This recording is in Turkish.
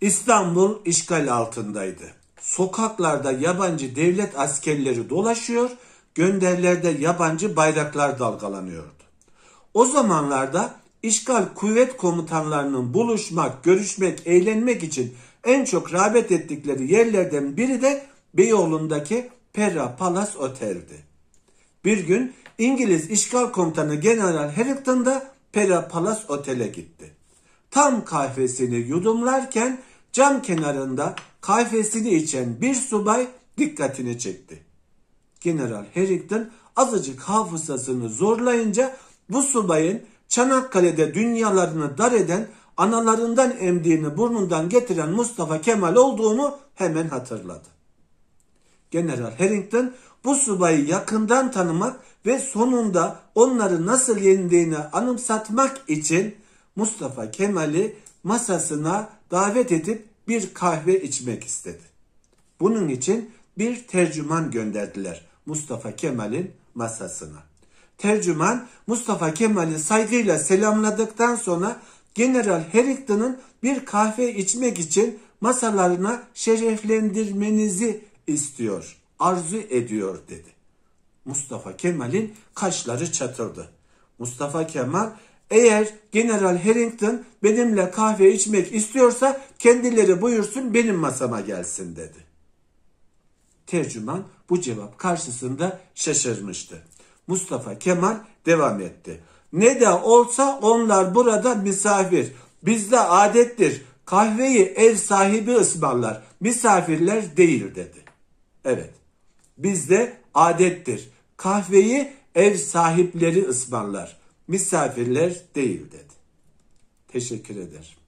İstanbul işgal altındaydı. Sokaklarda yabancı devlet askerleri dolaşıyor, gönderlerde yabancı bayraklar dalgalanıyordu. O zamanlarda işgal kuvvet komutanlarının buluşmak, görüşmek, eğlenmek için en çok rağbet ettikleri yerlerden biri de Beyoğlu'ndaki Perra Palace Otel'di. Bir gün İngiliz işgal komutanı General Harrington da Pera Palace Otel'e gitti. Tam kahvesini yudumlarken cam kenarında kahvesini içen bir subay dikkatini çekti. General Harrington azıcık hafızasını zorlayınca bu subayın Çanakkale'de dünyalarını dar eden analarından emdiğini burnundan getiren Mustafa Kemal olduğunu hemen hatırladı. General Harrington bu subayı yakından tanımak ve sonunda onları nasıl yendiğini anımsatmak için Mustafa Kemal'i masasına davet edip bir kahve içmek istedi. Bunun için bir tercüman gönderdiler Mustafa Kemal'in masasına. Tercüman Mustafa Kemal'i saygıyla selamladıktan sonra General Harrington'ın bir kahve içmek için masalarına şereflendirmenizi istiyor, arzu ediyor dedi. Mustafa Kemal'in kaşları çatırdı. Mustafa Kemal eğer General Harrington benimle kahve içmek istiyorsa kendileri buyursun benim masama gelsin dedi. Tercüman bu cevap karşısında şaşırmıştı. Mustafa Kemal devam etti. Ne de olsa onlar burada misafir. Bizde adettir. Kahveyi ev sahibi ısmarlar. Misafirler değil dedi. Evet. Bizde adettir. Kahveyi ev sahipleri ısmarlar misafirler değil dedi. Teşekkür ederim.